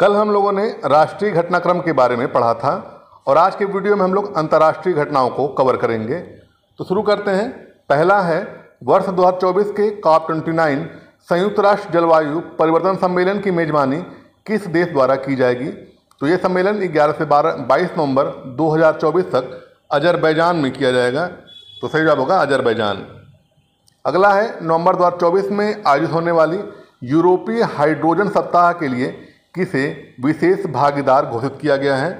कल हम लोगों ने राष्ट्रीय घटनाक्रम के बारे में पढ़ा था और आज के वीडियो में हम लोग अंतर्राष्ट्रीय घटनाओं को कवर करेंगे तो शुरू करते हैं पहला है वर्ष 2024 के कॉप 29 संयुक्त राष्ट्र जलवायु परिवर्तन सम्मेलन की मेजबानी किस देश द्वारा की जाएगी तो ये सम्मेलन 11 से 12 22 नवंबर 2024 तक अजरबैजान में किया जाएगा तो सही जवाब होगा अजरबैजान अगला है नवंबर दो में आयोजित होने वाली यूरोपीय हाइड्रोजन सप्ताह के लिए किसे विशेष भागीदार घोषित किया गया है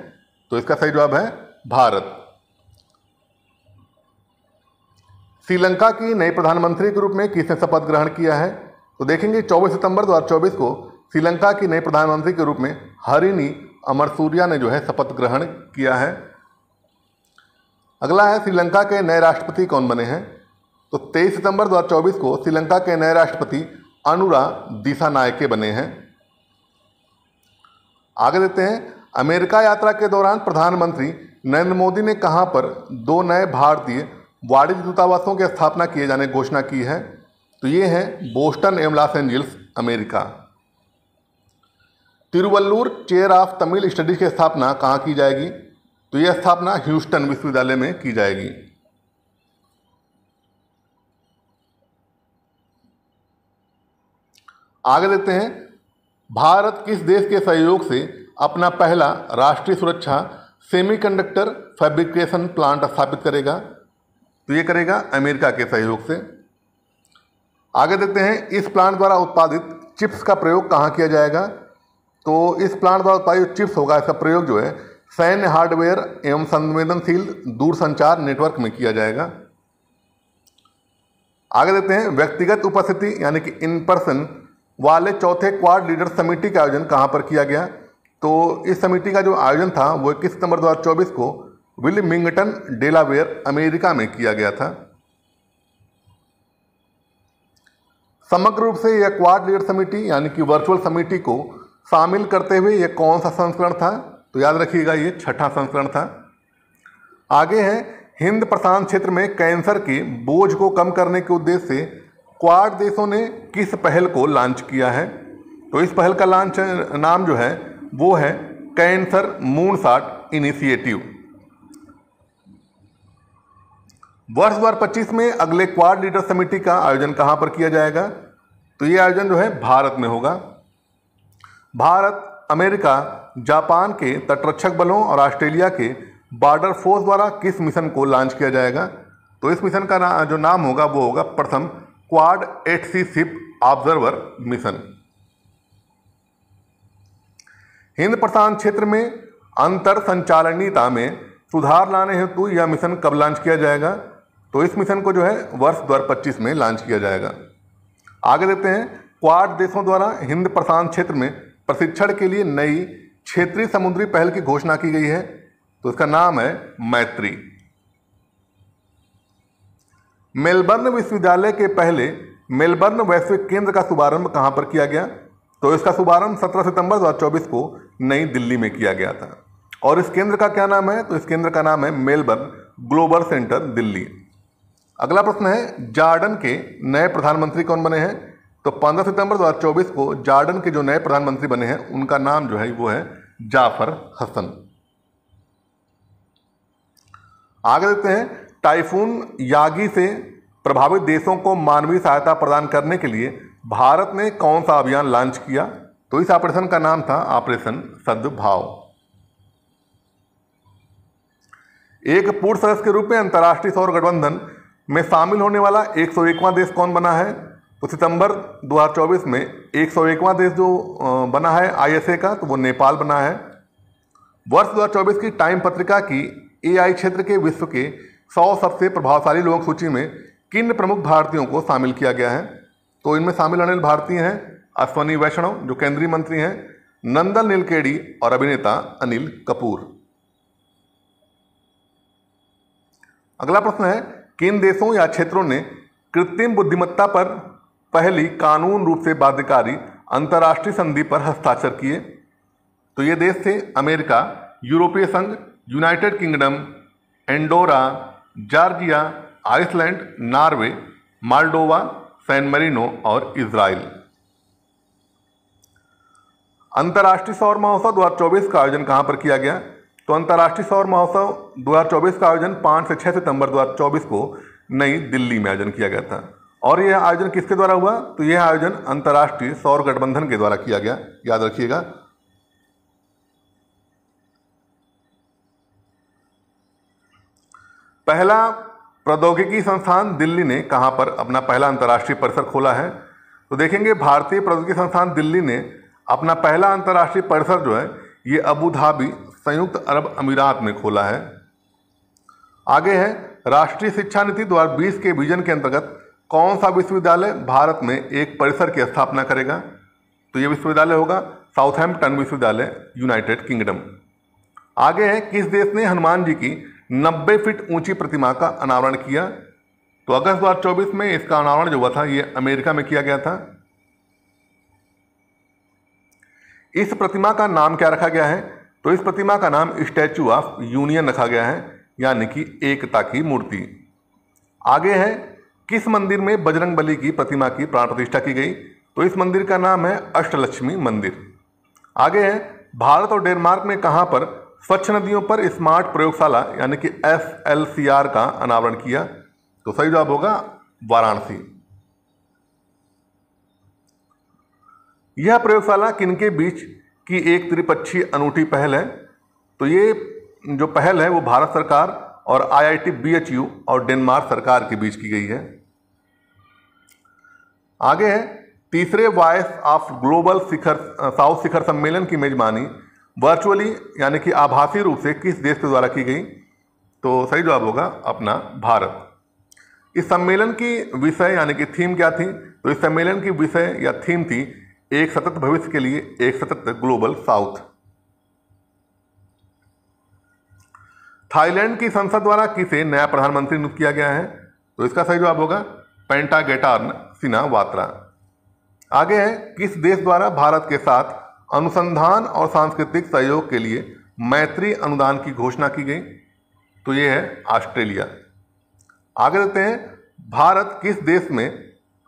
तो इसका सही जवाब है भारत श्रीलंका की नए प्रधानमंत्री के रूप में किसने शपथ ग्रहण किया है तो देखेंगे 24 सितंबर 2024 को श्रीलंका की नए प्रधानमंत्री के रूप में हरिनी अमरसूर्या ने जो है शपथ ग्रहण किया है अगला है श्रीलंका के नए राष्ट्रपति कौन बने हैं तो 23 सितंबर 2024 को श्रीलंका के नए राष्ट्रपति अनुरा नायके बने हैं आगे देते हैं अमेरिका यात्रा के दौरान प्रधानमंत्री नरेंद्र मोदी ने कहाँ पर दो नए भारतीय वाणिज्य दूतावासों की स्थापना किए जाने की घोषणा की है तो ये हैं बोस्टन एवं Los Angeles America Thiruvalluvar chair of Tamil studies की स्थापना कहाँ की जाएगी तो यह स्थापना ह्यूस्टन विश्वविद्यालय में की जाएगी आगे देते हैं भारत किस देश के सहयोग से अपना पहला राष्ट्रीय सुरक्षा सेमीकंडक्टर फैब्रिकेशन प्लांट स्थापित करेगा तो ये करेगा अमेरिका के सहयोग से आगे देखते हैं इस प्लांट द्वारा उत्पादित चिप्स का प्रयोग कहाँ किया जाएगा तो इस प्लांट द्वारा उत्पादित चिप्स होगा इसका प्रयोग जो है सैन्य हार्डवेयर एवं संवेदनशील दूरसंचार नेटवर्क में किया जाएगा आगे देखते हैं व्यक्तिगत उपस्थिति यानी कि इन पर्सन वाले चौथे क्वाड लीडर समिति का आयोजन कहाँ पर किया गया तो इस समिति का जो आयोजन था वो इक्कीस सितंबर 2024 को विलिमिंगटन डेलावेयर अमेरिका में किया गया था समग्र रूप से यह क्वाड लीडर समिति यानी कि वर्चुअल समिति को शामिल करते हुए यह कौन सा संस्करण था तो याद रखिएगा ये छठा संस्करण था आगे है हिंद प्रशांत क्षेत्र में कैंसर के बोझ को कम करने के उद्देश्य से क्वाड देशों ने किस पहल को लॉन्च किया है तो इस पहल का लॉन्च नाम जो है वो है कैंसर मून साट इनिशिएटिव वर्ष दो पच्चीस में अगले क्वार लीडर समिति का आयोजन कहाँ पर किया जाएगा तो ये आयोजन जो है भारत में होगा भारत अमेरिका जापान के तटरक्षक बलों और ऑस्ट्रेलिया के बॉर्डर फोर्स द्वारा किस मिशन को लॉन्च किया जाएगा तो इस मिशन का ना, जो नाम होगा वो होगा प्रथम Quad at sea ship observer mission हिंद प्रशांत क्षेत्र में अंतर संचालनीयता में सुधार लाने हेतु यह मिशन कब लॉन्च किया जाएगा तो इस मिशन को जो है वर्ष 2025 में लॉन्च किया जाएगा आगे देखते हैं क्वाड देशों द्वारा हिंद प्रशांत क्षेत्र में प्रशिक्षण के लिए नई क्षेत्रीय समुद्री पहल की घोषणा की गई है तो इसका नाम है मैत्री मेलबर्न विश्वविद्यालय के पहले मेलबर्न वैश्विक केंद्र का शुभारंभ कहां पर किया गया तो इसका शुभारंभ 17 सितंबर 2024 को नई दिल्ली में किया गया था और इस केंद्र का क्या नाम है तो इस केंद्र का नाम है मेलबर्न ग्लोबल सेंटर दिल्ली अगला प्रश्न है जार्डन के नए प्रधानमंत्री कौन बने हैं तो 15 सितंबर 2024 को जार्डन के जो नए प्रधानमंत्री बने हैं उनका नाम जो है वो है जाफर हसन आगे देखते हैं टाइफून यागी से प्रभावित देशों को मानवीय सहायता प्रदान करने के लिए भारत ने कौन सा अभियान लॉन्च किया तो इस ऑपरेशन का नाम था ऑपरेशन सद्भाव एक पूर्ण सदस्य के रूप में अंतर्राष्ट्रीय सौर गठबंधन में शामिल होने वाला एक देश कौन बना है तो सितंबर 2024 में एक देश जो बना है आईएसए का तो वो नेपाल बना है वर्ष 2024 की टाइम पत्रिका की एआई क्षेत्र के विश्व के सौ सबसे प्रभावशाली लोगों की सूची में किन प्रमुख भारतीयों को शामिल किया गया है तो इनमें शामिल अनिल भारतीय हैं अश्वनी वैष्णव जो केंद्रीय मंत्री हैं नंदन नीलकेड़ी और अभिनेता अनिल कपूर अगला प्रश्न है किन देशों या क्षेत्रों ने कृत्रिम बुद्धिमत्ता पर पहली कानून रूप से बाध्यकारी अंतर्राष्ट्रीय संधि पर हस्ताक्षर किए तो ये देश थे अमेरिका यूरोपीय संघ United Kingdom Andorra Georgia Iceland Norway Moldova San Marino और इसराइल अंतर्राष्ट्रीय सौर महोत्सव 2024 का आयोजन कहां पर किया गया तो अंतर्राष्ट्रीय सौर महोत्सव 2024 का आयोजन 5 से 6 सितंबर 2024 को नई दिल्ली में आयोजन किया गया था और यह आयोजन किसके द्वारा हुआ तो यह आयोजन अंतर्राष्ट्रीय सौर गठबंधन के द्वारा किया गया याद रखिएगा पहला प्रौद्योगिकी संस्थान दिल्ली ने कहाँ पर अपना पहला अंतर्राष्ट्रीय परिसर खोला है तो देखेंगे भारतीय प्रौद्योगिकी संस्थान दिल्ली ने अपना पहला अंतर्राष्ट्रीय परिसर जो है ये अबू धाबी संयुक्त अरब अमीरात में खोला है आगे है राष्ट्रीय शिक्षा नीति दो के विजन के अंतर्गत कौन सा विश्वविद्यालय भारत में एक परिसर की स्थापना करेगा तो ये विश्वविद्यालय होगा साउथहैम्पटन विश्वविद्यालय यूनाइटेड किंगडम आगे है किस देश ने हनुमान जी की 90 फीट ऊंची प्रतिमा का अनावरण किया तो अगस्त 2024 में इसका अनावरण जो हुआ था यह अमेरिका में किया गया था इस प्रतिमा का नाम क्या रखा गया है तो इस प्रतिमा का नाम स्टैचू ऑफ यूनियन रखा गया है यानी कि एकता की मूर्ति आगे है किस मंदिर में बजरंग बली की प्रतिमा की प्राण प्रतिष्ठा की गई तो इस मंदिर का नाम है अष्टलक्ष्मी मंदिर आगे है भारत और डेनमार्क में कहां पर स्वच्छ नदियों पर स्मार्ट प्रयोगशाला यानी कि एस एल सी आर का अनावरण किया तो सही जवाब होगा वाराणसी यह प्रयोगशाला किनके बीच की एक त्रिपक्षीय अनूठी पहल है तो ये जो पहल है वो भारत सरकार और आईआईटी बीएचयू और डेनमार्क सरकार के बीच की गई है आगे है तीसरे वॉयस ऑफ ग्लोबल शिखर साउथ शिखर सम्मेलन की मेजबानी वर्चुअली यानी कि आभासी रूप से किस देश के द्वारा की गई तो सही जवाब होगा अपना भारत इस सम्मेलन की विषय यानी कि थीम क्या थी तो इस सम्मेलन की विषय या थीम थी एक सतत भविष्य के लिए एक सतत ग्लोबल साउथ थाईलैंड की संसद द्वारा किसे नया प्रधानमंत्री नियुक्त किया गया है तो इसका सही जवाब होगा पेंटागेटार्न सिना वात्रा आगे है किस देश द्वारा भारत के साथ अनुसंधान और सांस्कृतिक सहयोग के लिए मैत्री अनुदान की घोषणा की गई तो ये है ऑस्ट्रेलिया आगे देते हैं भारत किस देश में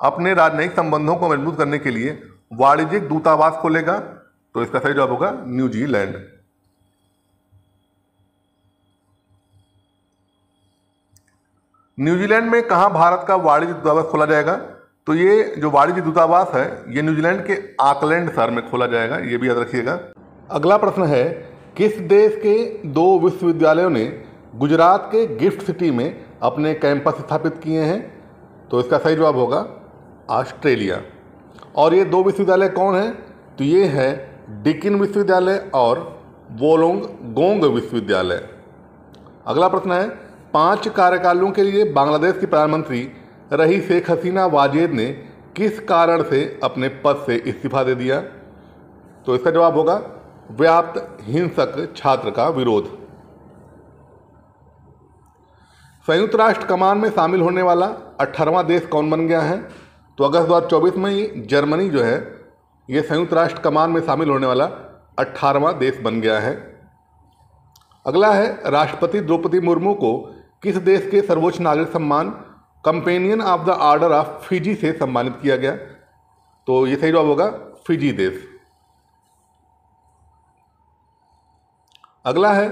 अपने राजनयिक संबंधों को मजबूत करने के लिए वाणिज्यिक दूतावास खोलेगा तो इसका सही जवाब होगा न्यूजीलैंड न्यूजीलैंड में कहा भारत का वाणिज्य दूतावास खोला जाएगा तो ये जो वाणिज्य दूतावास है ये न्यूजीलैंड के आकलैंड शहर में खोला जाएगा ये भी याद रखिएगा अगला प्रश्न है किस देश के दो विश्वविद्यालयों ने गुजरात के गिफ्ट सिटी में अपने कैंपस स्थापित किए हैं तो इसका सही जवाब होगा ऑस्ट्रेलिया और ये दो विश्वविद्यालय कौन हैं तो ये है डिकिन विश्वविद्यालय और वोलोंग गोंग विश्वविद्यालय अगला प्रश्न है पांच कार्यकालों के लिए बांग्लादेश की प्रधानमंत्री रही शेख हसीना वाजेद ने किस कारण से अपने पद से इस्तीफा दे दिया तो इसका जवाब होगा व्याप्त हिंसक छात्र का विरोध संयुक्त राष्ट्र कमान में शामिल होने वाला अठारवा देश कौन बन गया है तो अगस्त 2024 में ही जर्मनी जो है ये संयुक्त राष्ट्र कमान में शामिल होने वाला अट्ठारहवां देश बन गया है अगला है राष्ट्रपति द्रौपदी मुर्मू को किस देश के सर्वोच्च नागरिक सम्मान companion of the order of Fiji से सम्मानित किया गया तो ये सही जवाब होगा फिजी देश अगला है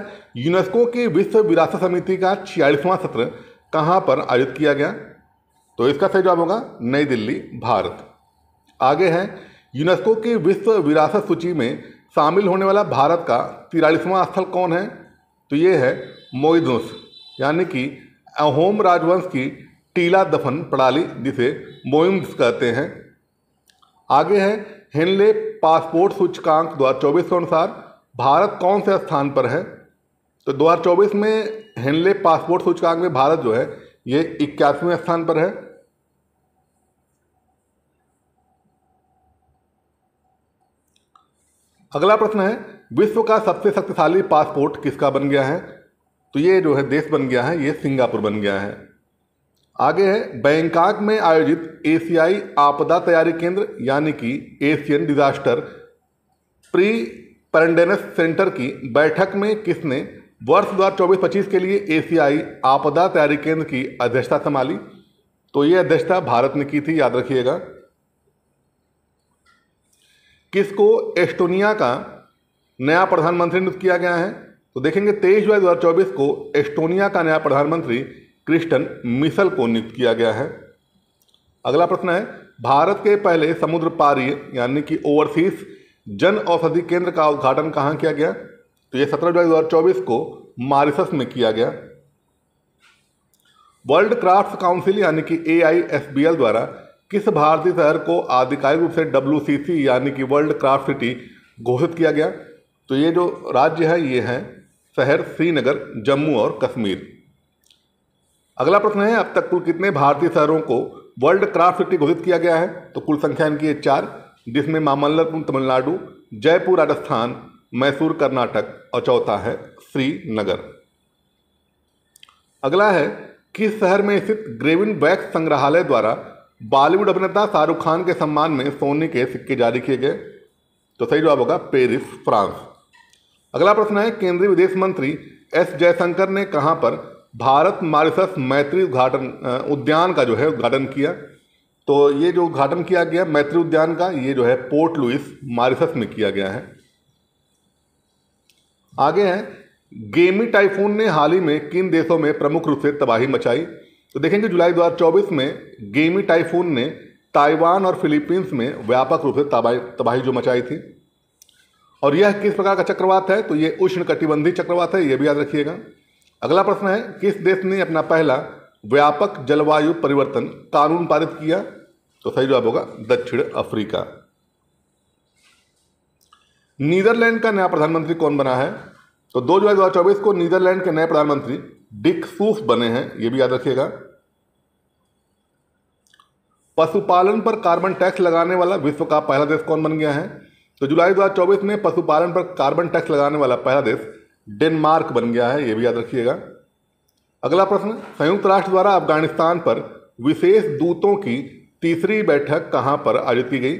यूनेस्को की विश्व विरासत समिति का छियालीसवां सत्र कहां पर आयोजित किया गया तो इसका सही जवाब होगा नई दिल्ली भारत आगे है यूनेस्को की विश्व विरासत सूची में शामिल होने वाला भारत का तिरालीसवां स्थल कौन है तो ये है मोइदुस यानी कि अहोम राजवंश की टीला दफन प्रणाली जिसे मोइम्स कहते हैं आगे है हेनले पासपोर्ट सूचकांक दो हज़ार चौबीस के अनुसार भारत कौन से स्थान पर है तो 2024 में हेनले पासपोर्ट सूचकांक में भारत जो है ये इक्यासवें स्थान पर है अगला प्रश्न है विश्व का सबसे शक्तिशाली पासपोर्ट किसका बन गया है तो ये जो है देश बन गया है ये सिंगापुर बन गया है आगे है बैंकॉक में आयोजित एशियाई आपदा तैयारी केंद्र यानी कि Asian disaster preparedness centre की बैठक में किसने वर्ष दो हज़ार के लिए एशियाई आपदा तैयारी केंद्र की अध्यक्षता संभाली तो ये अध्यक्षता भारत ने की थी याद रखिएगा किसको एस्टोनिया का नया प्रधानमंत्री नियुक्त किया गया है तो देखेंगे तेईस जुलाई दो को एस्टोनिया का नया प्रधानमंत्री क्रिस्टन मिसल को नियुक्त किया गया है अगला प्रश्न है भारत के पहले समुद्र पारी यानी कि ओवरसीज जन औषधि केंद्र का उद्घाटन कहाँ किया गया तो ये सत्रह जुलाई दो को मारिसस में किया गया वर्ल्ड क्राफ्ट काउंसिल यानी कि ए द्वारा किस भारतीय शहर को आधिकारिक रूप से डब्ल्यू यानी कि वर्ल्ड क्राफ्ट सिटी घोषित किया गया तो ये जो राज्य है ये हैं शहर श्रीनगर जम्मू और कश्मीर अगला प्रश्न है अब तक कुल कितने भारतीय शहरों को वर्ल्ड क्राफ्ट सिटी घोषित किया गया है तो कुल संख्या इनकी है चार जिसमें मामल्लपुर तमिलनाडु जयपुर राजस्थान मैसूर कर्नाटक और चौथा है श्रीनगर अगला है किस शहर में स्थित ग्रेविन वैक्स संग्रहालय द्वारा बॉलीवुड अभिनेता शाहरुख खान के सम्मान में सोने के सिक्के जारी किए गए तो सही जवाब होगा पेरिस फ्रांस अगला प्रश्न है केंद्रीय विदेश मंत्री एस जयशंकर ने कहाँ पर भारत मारिसस मैत्री उद्घाटन उद्यान का जो है उद्घाटन किया तो ये जो उद्घाटन किया गया मैत्री उद्यान का ये जो है पोर्ट लुइस मारिसस में किया गया है आगे हैं गेमी टाइफून ने हाल ही में किन देशों में प्रमुख रूप से तबाही मचाई तो देखेंगे जुलाई 2024 में गेमी टाइफून ने ताइवान और फिलीपींस में व्यापक रूप से तबाही तबाही जो मचाई थी और यह किस प्रकार का चक्रवात है तो ये उष्ण कटिबंधी चक्रवात है ये भी याद रखिएगा अगला प्रश्न है किस देश ने अपना पहला व्यापक जलवायु परिवर्तन कानून पारित किया तो सही जवाब होगा दक्षिण अफ्रीका नीदरलैंड का नया प्रधानमंत्री कौन बना है तो दो जुलाई दो चौबीस को नीदरलैंड के नए प्रधानमंत्री डिक सूफ बने हैं यह भी याद रखिएगा पशुपालन पर कार्बन टैक्स लगाने वाला विश्व का पहला देश कौन बन गया है तो जुलाई 2024 में पशुपालन पर कार्बन टैक्स लगाने वाला पहला देश डेनमार्क बन गया है ये भी याद रखिएगा अगला प्रश्न संयुक्त राष्ट्र द्वारा अफगानिस्तान पर विशेष दूतों की तीसरी बैठक कहाँ पर आयोजित की गई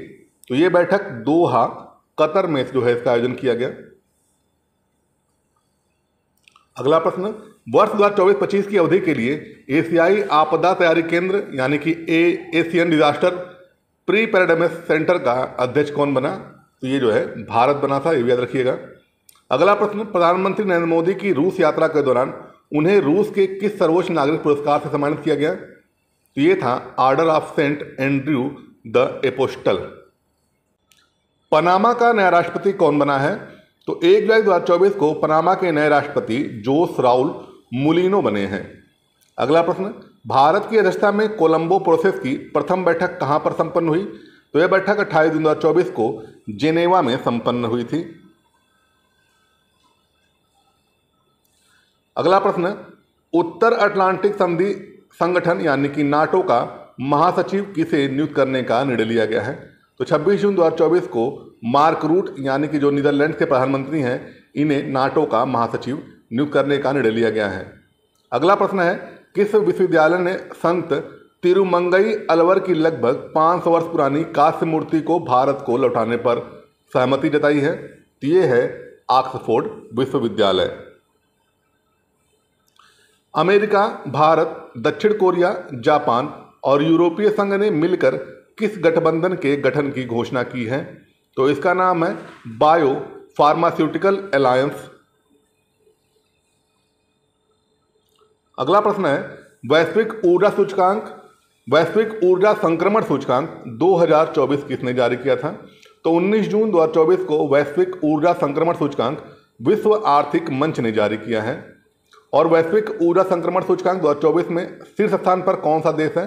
तो ये बैठक दोहा कतर में जो है इसका आयोजन किया गया अगला प्रश्न वर्ष दो हज़ार चौबीस पच्चीस की अवधि के लिए एशियाई आपदा तैयारी केंद्र यानी कि a Asian disaster preparedness centre का अध्यक्ष कौन बना तो ये जो है भारत बना था ये भी याद रखिएगा अगला प्रश्न प्रधानमंत्री नरेंद्र मोदी की रूस यात्रा के दौरान उन्हें रूस के किस सर्वोच्च नागरिक पुरस्कार से सम्मानित किया गया तो ये था order of Saint Andrew the Apostle Panama का नया राष्ट्रपति कौन बना है तो एक जुलाई दो को पनामा के नए राष्ट्रपति जोस राउल मुलिनो बने हैं अगला प्रश्न भारत की अध्यक्षता में कोलंबो प्रोसेस की प्रथम बैठक कहाँ पर संपन्न हुई तो यह बैठक अट्ठाईस जून दो को जेनेवा में संपन्न हुई थी अगला प्रश्न उत्तर अटलांटिक संधि संगठन यानी कि नाटो का महासचिव किसे नियुक्त करने का निर्णय लिया गया है तो 26 जून 2024 को मार्क रूट यानी कि जो नीदरलैंड के प्रधानमंत्री हैं इन्हें नाटो का महासचिव नियुक्त करने का निर्णय लिया गया है अगला प्रश्न है किस विश्वविद्यालय ने संत तिरुमंगई अलवर की लगभग 500 वर्ष पुरानी कांस्य मूर्ति को भारत को लौटाने पर सहमति जताई है तो ये है ऑक्सफोर्ड विश्वविद्यालय अमेरिका भारत दक्षिण कोरिया जापान और यूरोपीय संघ ने मिलकर किस गठबंधन के गठन की घोषणा की है तो इसका नाम है बायो फार्मास्यूटिकल अलायंस अगला प्रश्न है वैश्विक ऊर्जा सूचकांक वैश्विक ऊर्जा संक्रमण सूचकांक 2024 किसने जारी किया था तो 19 जून 2024 को वैश्विक ऊर्जा संक्रमण सूचकांक विश्व आर्थिक मंच ने जारी किया है और वैश्विक ऊर्जा संक्रमण सूचकांक 2024 में शीर्ष स्थान पर कौन सा देश है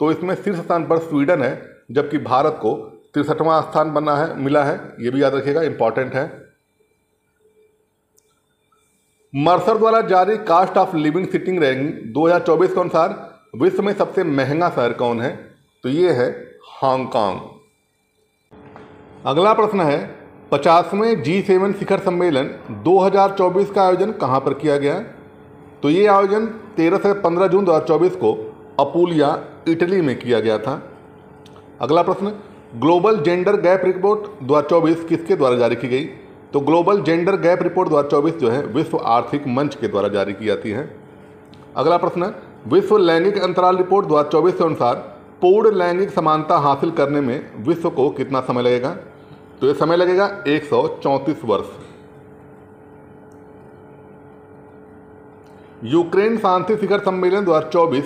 तो इसमें शीर्ष स्थान पर स्वीडन है जबकि भारत को तिरसठवां स्थान बना है मिला है ये भी याद रखिएगा इंपॉर्टेंट है मर्सर द्वारा जारी cost of living city ranking 2024 के अनुसार विश्व में सबसे महंगा शहर कौन है तो ये है हांगकांग अगला प्रश्न है पचासवें जी सेवन शिखर सम्मेलन 2024 का आयोजन कहाँ पर किया गया तो ये आयोजन 13 से 15 जून 2024 को अपूलिया इटली में किया गया था अगला प्रश्न ग्लोबल जेंडर गैप रिपोर्ट 2024 किसके द्वारा जारी की गई तो ग्लोबल जेंडर गैप रिपोर्ट 2024 जो है विश्व आर्थिक मंच के द्वारा जारी की जाती है अगला प्रश्न विश्व लैंगिक अंतराल रिपोर्ट दो के अनुसार पूर्ण लैंगिक समानता हासिल करने में विश्व को कितना समय लगेगा तो यह समय लगेगा एक सौ चौंतीस वर्ष यूक्रेन शांति शिखर सम्मेलन 2024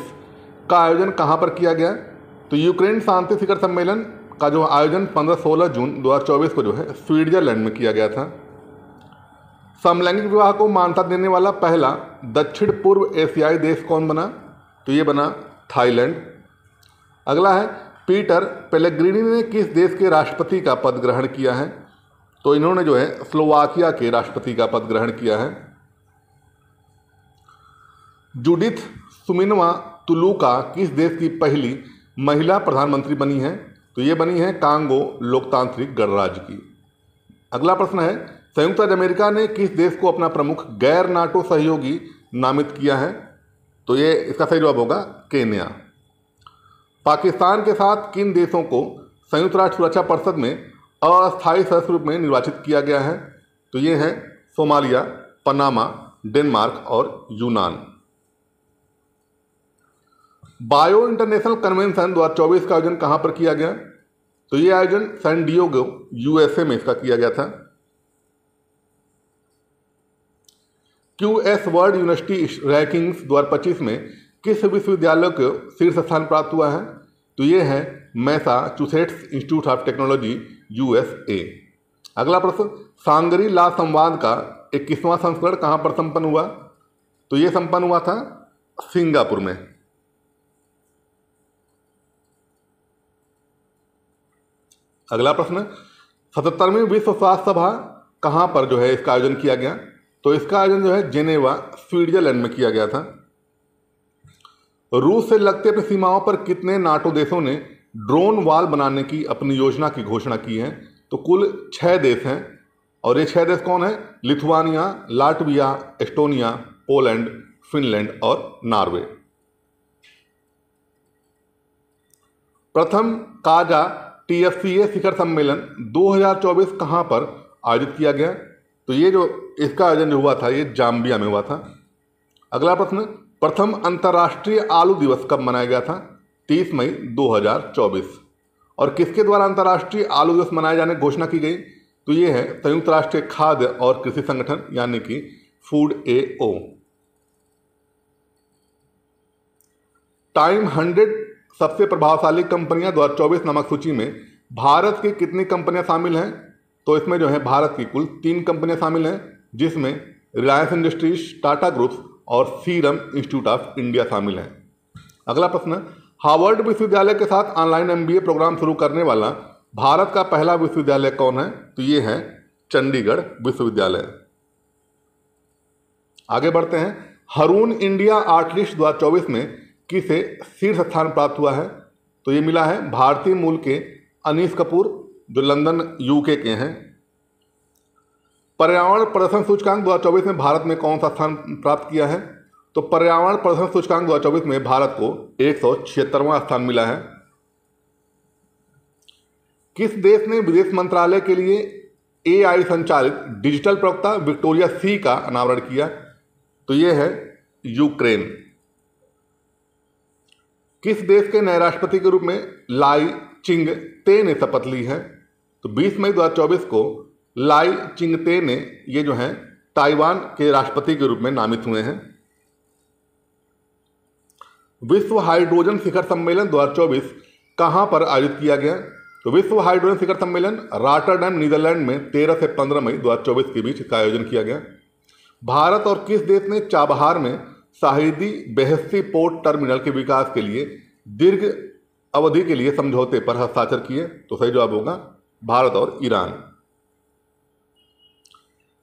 का आयोजन कहां पर किया गया तो यूक्रेन शांति शिखर सम्मेलन का जो आयोजन 15-16 जून 2024 को जो है स्विट्जरलैंड में किया गया था समलैंगिक विवाह को मान्यता देने वाला पहला दक्षिण पूर्व एशियाई देश कौन बना तो ये बना थाईलैंड अगला है पीटर पेलेग्रिनी ने किस देश के राष्ट्रपति का पद ग्रहण किया है तो इन्होंने जो है स्लोवाकिया के राष्ट्रपति का पद ग्रहण किया है जूडिथ सुमिनवा तुलुका किस देश की पहली महिला प्रधानमंत्री बनी है तो ये बनी है कांगो लोकतांत्रिक गणराज्य की अगला प्रश्न है संयुक्त राज्य अमेरिका ने किस देश को अपना प्रमुख गैर नाटो सहयोगी नामित किया है तो ये इसका सही जवाब होगा केन्या पाकिस्तान के साथ किन देशों को संयुक्त राष्ट्र सुरक्षा परिषद में अस्थायी सदस्य रूप में निर्वाचित किया गया है तो ये हैं सोमालिया पनामा डेनमार्क और यूनान बायो इंटरनेशनल कन्वेंशन 2024 का आयोजन कहाँ पर किया गया तो ये आयोजन सैन डियोगो यूएसए में इसका किया गया था Q S world university rankings 2025 में किस विश्वविद्यालय को शीर्ष स्थान प्राप्त हुआ है तो ये है Massachusetts institute of technology USA अगला प्रश्न सांगरी ला संवाद का इक्कीसवां संस्करण कहाँ पर संपन्न हुआ तो ये संपन्न हुआ था सिंगापुर में अगला प्रश्न सतहत्तरवीं विश्व स्वास्थ्य सभा कहाँ पर जो है इसका आयोजन किया गया तो इसका आयोजन जो है जेनेवा स्विट्जरलैंड में किया गया था रूस से लगते अपनी सीमाओं पर कितने नाटो देशों ने ड्रोन वाल बनाने की अपनी योजना की घोषणा की है तो कुल छः देश हैं और ये छः देश कौन है Lithuania Latvia Estonia Poland Finland और नॉर्वे प्रथम काजा टीएफसीए शिखर सम्मेलन 2024 कहाँ पर आयोजित किया गया तो ये जो इसका आयोजन जो हुआ था ये जाम्बिया में हुआ था अगला प्रश्न प्रथम अंतर्राष्ट्रीय आलू दिवस कब मनाया गया था 30 मई 2024 और किसके द्वारा अंतर्राष्ट्रीय आलू दिवस मनाए जाने की घोषणा की गई तो ये है संयुक्त राष्ट्रीय खाद्य और कृषि संगठन यानी कि food A O time hundred सबसे प्रभावशाली कंपनियां 2024 नामक सूची में भारत की कितनी कंपनियां शामिल हैं तो इसमें जो है भारत की कुल तीन कंपनियां शामिल हैं जिसमें रिलायंस इंडस्ट्रीज टाटा ग्रुप्स और सीरम इंस्टीट्यूट ऑफ इंडिया शामिल हैं अगला प्रश्न हार्वर्ड विश्वविद्यालय के साथ ऑनलाइन एमबीए प्रोग्राम शुरू करने वाला भारत का पहला विश्वविद्यालय कौन है तो ये है चंडीगढ़ विश्वविद्यालय आगे बढ़ते हैं हरून इंडिया आर्ट लिस्ट दो हज़ार चौबीस में किसे शीर्ष स्थान प्राप्त हुआ है तो ये मिला है भारतीय मूल के अनीस कपूर जो लंदन यूके के हैं पर्यावरण प्रदर्शन सूचकांक दो हज़ार चौबीस में भारत में कौन सा स्थान प्राप्त किया है तो पर्यावरण प्रदर्शन सूचकांक दो हज़ार चौबीस में भारत को एक सौ स्थान मिला है किस देश ने विदेश मंत्रालय के लिए एआई संचालित डिजिटल प्रवक्ता विक्टोरिया सी का अनावरण किया तो यह है यूक्रेन किस देश के नए राष्ट्रपति के रूप में लाई चिंग ते ने शपथ ली है तो 20 मई 2024 को लाई चिंगते ने ये जो हैं ताइवान के राष्ट्रपति के रूप में नामित हुए हैं विश्व हाइड्रोजन शिखर सम्मेलन 2024 कहां पर आयोजित किया गया तो विश्व हाइड्रोजन शिखर सम्मेलन राटरडैम नीदरलैंड में 13 से 15 मई 2024 के बीच का आयोजन किया गया भारत और किस देश ने चाबहार में शाहिदी बेहसी पोर्ट टर्मिनल के विकास के लिए दीर्घ अवधि के लिए समझौते पर हस्ताक्षर किए तो सही जवाब होगा भारत और ईरान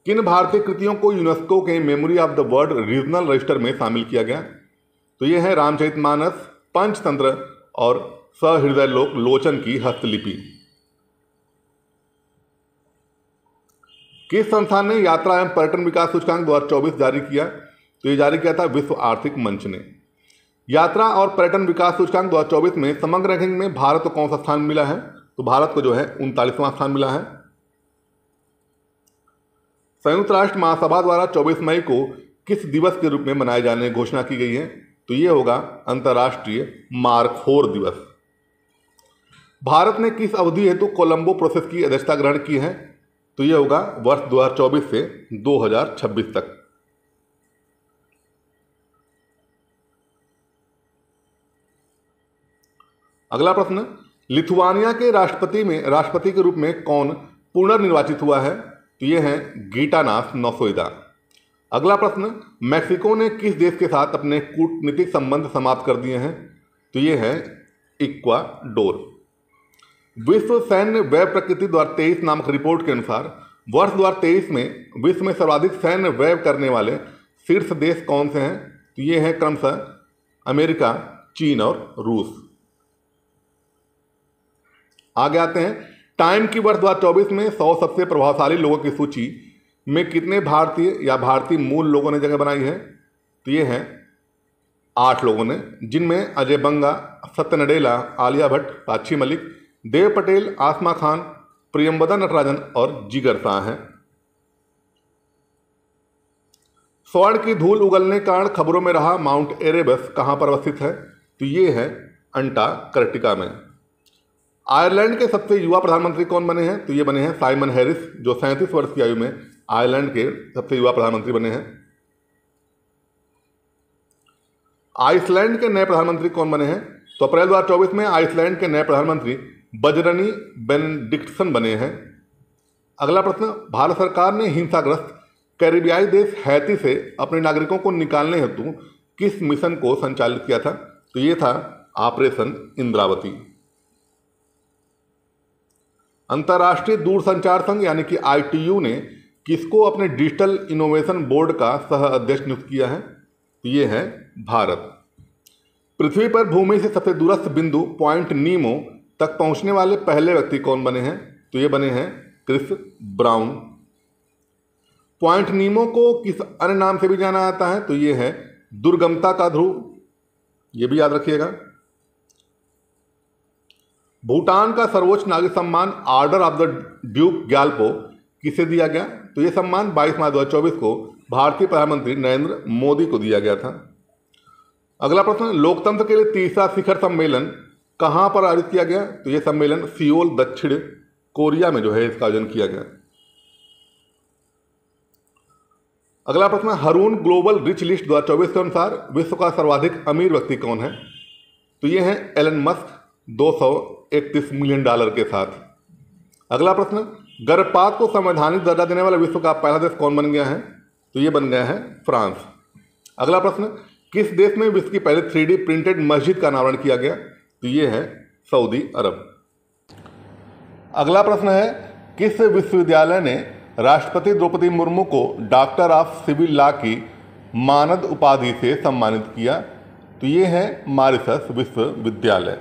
किन भारतीय कृतियों को यूनेस्को के memory of the world regional register में शामिल किया गया तो ये है रामचरित मानस पंचतंत्र और सहृदय लोक लोचन की हस्तलिपि किस संस्थान ने यात्रा एवं पर्यटन विकास सूचकांक 2024 जारी किया तो ये जारी किया था विश्व आर्थिक मंच ने यात्रा और पर्यटन विकास सूचकांक 2024 में समग्र रैंकिंग में भारत को कौन सा स्थान मिला है तो भारत को जो है उनतालीसवां स्थान मिला है संयुक्त राष्ट्र महासभा द्वारा 24 मई को किस दिवस के रूप में मनाए जाने की घोषणा की गई है तो ये होगा अंतर्राष्ट्रीय मारखोर दिवस भारत ने किस अवधि हेतु तो कोलंबो प्रोसेस की अध्यक्षता ग्रहण की है तो यह होगा वर्ष 2024 से 2026 तक अगला प्रश्न लिथुआनिया के राष्ट्रपति में राष्ट्रपति के रूप में कौन पुनर्निर्वाचित हुआ है तो ये हैं गीटानास नौसोइदा अगला प्रश्न मैक्सिको ने किस देश के साथ अपने कूटनीतिक संबंध समाप्त कर दिए हैं तो ये है इक्वाडोर विश्व सैन्य व्यय प्रकृति द्वार तेईस नामक रिपोर्ट के अनुसार वर्ष दो हज़ार तेईस में विश्व में सर्वाधिक सैन्य व्यय करने वाले शीर्ष देश कौन से हैं तो ये हैं क्रमशः अमेरिका चीन और रूस आगे आते हैं टाइम की वर्ष दो में सौ सबसे प्रभावशाली लोगों की सूची में कितने भारतीय या भारतीय मूल लोगों ने जगह बनाई है तो ये हैं आठ लोगों ने जिनमें अजय बंगा सत्य नडेला आलिया भट्ट साक्षी मलिक देव पटेल आसमा खान प्रियम्बदा नटराजन और जिगर शाह हैं स्वर्ण की धूल उगलने कारण खबरों में रहा माउंट एरेबस कहाँ पर अवस्थित है तो ये है कर्टिका में आयरलैंड के सबसे युवा प्रधानमंत्री कौन बने हैं तो ये बने हैं साइमन हैरिस जो सैंतीस वर्ष की आयु में आयरलैंड के सबसे युवा प्रधानमंत्री बने हैं आइसलैंड के नए प्रधानमंत्री कौन बने हैं तो अप्रैल दो हज़ार चौबीस में आइसलैंड के नए प्रधानमंत्री बजरनी बेनडिक्टसन बने हैं अगला प्रश्न भारत सरकार ने हिंसाग्रस्त कैरिबियाई देश हैती से अपने नागरिकों को निकालने हेतु किस मिशन को संचालित किया था तो ये था ऑपरेशन इंद्रावती अंतर्राष्ट्रीय दूरसंचार संघ यानी कि आई ने किसको अपने डिजिटल इनोवेशन बोर्ड का सह अध्यक्ष नियुक्त किया है तो ये है भारत पृथ्वी पर भूमि से सबसे दूरस्थ बिंदु पॉइंट नीमो तक पहुंचने वाले पहले व्यक्ति कौन बने हैं तो ये बने हैं क्रिस ब्राउन पॉइंट नीमो को किस अन्य नाम से भी जाना जाता है तो ये है दुर्गमता का ध्रुव ये भी याद रखिएगा भूटान का सर्वोच्च नागरिक सम्मान order of the Druk Gyalpo किसे दिया गया तो ये सम्मान 22 मार्च 2024 को भारतीय प्रधानमंत्री नरेंद्र मोदी को दिया गया था अगला प्रश्न लोकतंत्र के लिए तीसरा शिखर सम्मेलन कहाँ पर आयोजित किया गया तो ये सम्मेलन सियोल दक्षिण कोरिया में जो है इसका आयोजन किया गया अगला प्रश्न हरून ग्लोबल रिच लिस्ट दो के अनुसार विश्व का सर्वाधिक अमीर व्यक्ति कौन है तो ये हैं एलन मस्क दो सौ इकतीस मिलियन डॉलर के साथ अगला प्रश्न गर्भपात को संवैधानिक दर्जा देने वाला विश्व का पहला देश कौन बन गया है तो ये बन गया है फ्रांस अगला प्रश्न किस देश में विश्व की पहले थ्री प्रिंटेड मस्जिद का अनावरण किया गया तो ये है सऊदी अरब अगला प्रश्न है किस विश्वविद्यालय ने राष्ट्रपति द्रौपदी मुर्मू को डॉक्टर ऑफ सिविल लॉ की मानद उपाधि से सम्मानित किया तो ये है मारिसस विश्वविद्यालय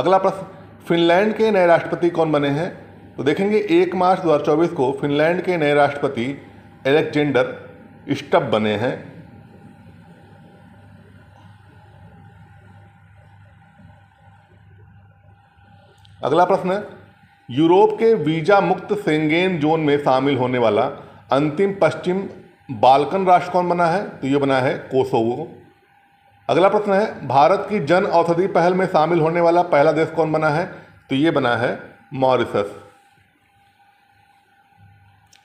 अगला प्रश्न फिनलैंड के नए राष्ट्रपति कौन बने हैं तो देखेंगे एक मार्च 2024 को फिनलैंड के नए राष्ट्रपति एलेक्जेंडर स्टब बने हैं अगला प्रश्न यूरोप के वीजा मुक्त सेंगेन जोन में शामिल होने वाला अंतिम पश्चिम बाल्कन राष्ट्र कौन बना है तो यह बना है कोसोवो अगला प्रश्न है भारत की जन औषधि पहल में शामिल होने वाला पहला देश कौन बना है तो ये बना है मॉरिसस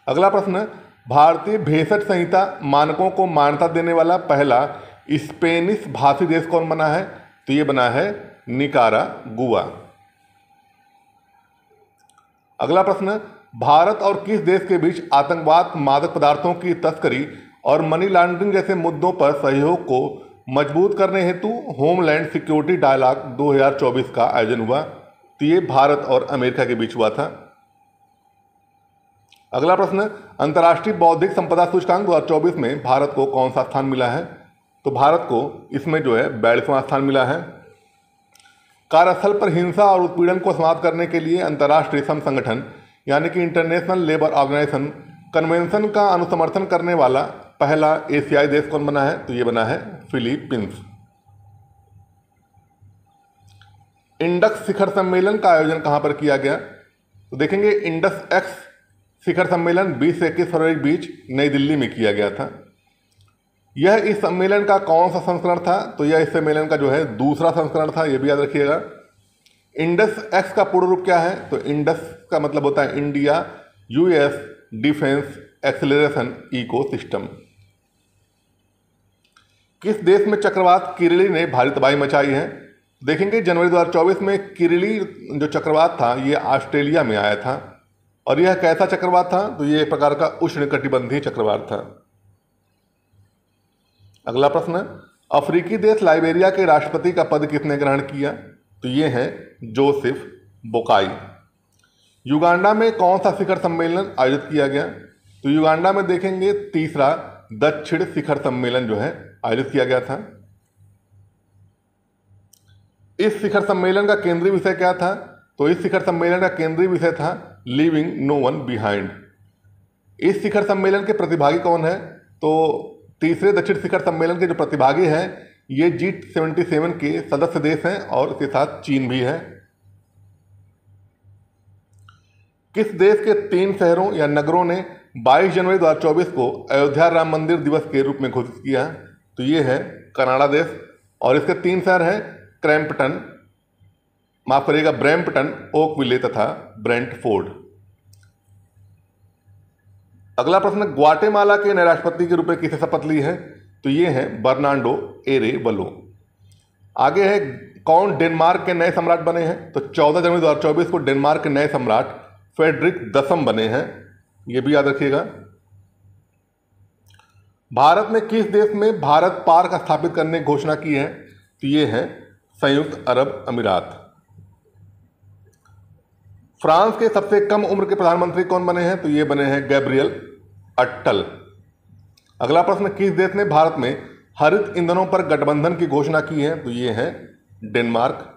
अगला प्रश्न भारतीय भेषज संहिता मानकों को मान्यता देने वाला पहला स्पेनिश भाषी देश कौन बना है तो ये बना है निकारा गुआ अगला प्रश्न भारत और किस देश के बीच आतंकवाद मादक पदार्थों की तस्करी और मनी लॉन्ड्रिंग जैसे मुद्दों पर सहयोग को मजबूत करने हेतु होमलैंड सिक्योरिटी डायलॉग 2024 का आयोजन हुआ तो ये भारत और अमेरिका के बीच हुआ था अगला प्रश्न अंतर्राष्ट्रीय बौद्धिक संपदा सूचकांक 2024 में भारत को कौन सा स्थान मिला है तो भारत को इसमें जो है बयालीसवां स्थान मिला है कार्यस्थल पर हिंसा और उत्पीड़न को समाप्त करने के लिए अंतर्राष्ट्रीय श्रम संगठन यानी कि इंटरनेशनल लेबर ऑर्गेनाइजेशन कन्वेंशन का अनुसमर्थन करने वाला पहला एशियाई देश कौन बना है तो ये बना है फिलीपींस इंडक्स शिखर सम्मेलन का आयोजन कहां पर किया गया तो देखेंगे इंडस एक्स शिखर सम्मेलन 20 से इक्कीस फरवरी के बीच नई दिल्ली में किया गया था यह इस सम्मेलन का कौन सा संस्करण था तो यह इस सम्मेलन का जो है दूसरा संस्करण था यह भी याद रखिएगा इंडस एक्स का पूर्ण रूप क्या है तो इंडस का मतलब होता है India US defence acceleration ecosystem किस देश में चक्रवात किरली ने भारी तबाही मचाई है देखेंगे जनवरी 2024 में किरली जो चक्रवात था ये ऑस्ट्रेलिया में आया था और यह कैसा चक्रवात था तो ये एक प्रकार का उष्ण कटिबंधीय चक्रवात था अगला प्रश्न अफ्रीकी देश लाइबेरिया के राष्ट्रपति का पद किसने ग्रहण किया तो ये है जोसेफ बोकाई युगांडा में कौन सा शिखर सम्मेलन आयोजित किया गया तो युगांडा में देखेंगे तीसरा दक्षिण शिखर सम्मेलन जो है आयोजित किया गया था इस शिखर सम्मेलन का केंद्रीय विषय क्या था तो इस शिखर सम्मेलन का केंद्रीय विषय था लिविंग नो वन बिहाइंड इस शिखर सम्मेलन के प्रतिभागी कौन है तो तीसरे दक्षिण शिखर सम्मेलन के जो प्रतिभागी हैं ये जी सेवेंटी सेवन के सदस्य देश हैं और इसके साथ चीन भी है किस देश के तीन शहरों या नगरों ने 22 जनवरी 2024 को अयोध्या राम मंदिर दिवस के रूप में घोषित किया है तो ये है कनाडा देश और इसके तीन शहर हैं क्रैम्पटन माफ करिएगा ब्रैम्पटन ओकविले तथा ब्रेंटफोर्ड अगला प्रश्न ग्वाटेमाला के नए राष्ट्रपति के रूप में किसे शपथ ली है तो ये है बर्नांडो एरे बलो आगे है कौन डेनमार्क के नए सम्राट बने हैं तो 14 जनवरी 2024 को डेनमार्क के नए सम्राट फेडरिक दसम बने हैं ये भी याद रखिएगा भारत ने किस देश में भारत पार्क स्थापित करने की घोषणा की है तो ये है संयुक्त अरब अमीरात फ्रांस के सबसे कम उम्र के प्रधानमंत्री कौन बने हैं तो ये बने हैं गैब्रियल अट्टल अगला प्रश्न किस देश ने भारत में हरित ईंधनों पर गठबंधन की घोषणा की है तो ये है डेनमार्क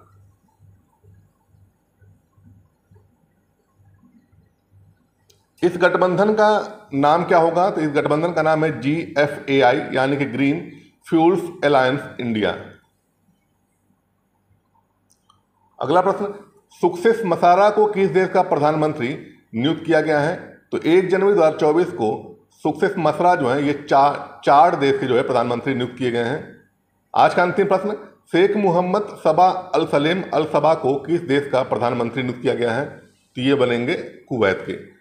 इस गठबंधन का नाम क्या होगा तो इस गठबंधन का नाम है जी एफ ए आई यानी कि ग्रीन फ्यूल्स अलायंस इंडिया अगला प्रश्न सुक्सेस मसारा को किस देश का प्रधानमंत्री नियुक्त किया गया है तो एक जनवरी 2024 को सुक्सेस मसरा जो है ये चार चार देश के जो है प्रधानमंत्री नियुक्त किए गए हैं आज का अंतिम प्रश्न शेख मोहम्मद सबा अल सलेम अल सबा को किस देश का प्रधानमंत्री नियुक्त किया गया है तो ये बनेंगे कुवैत के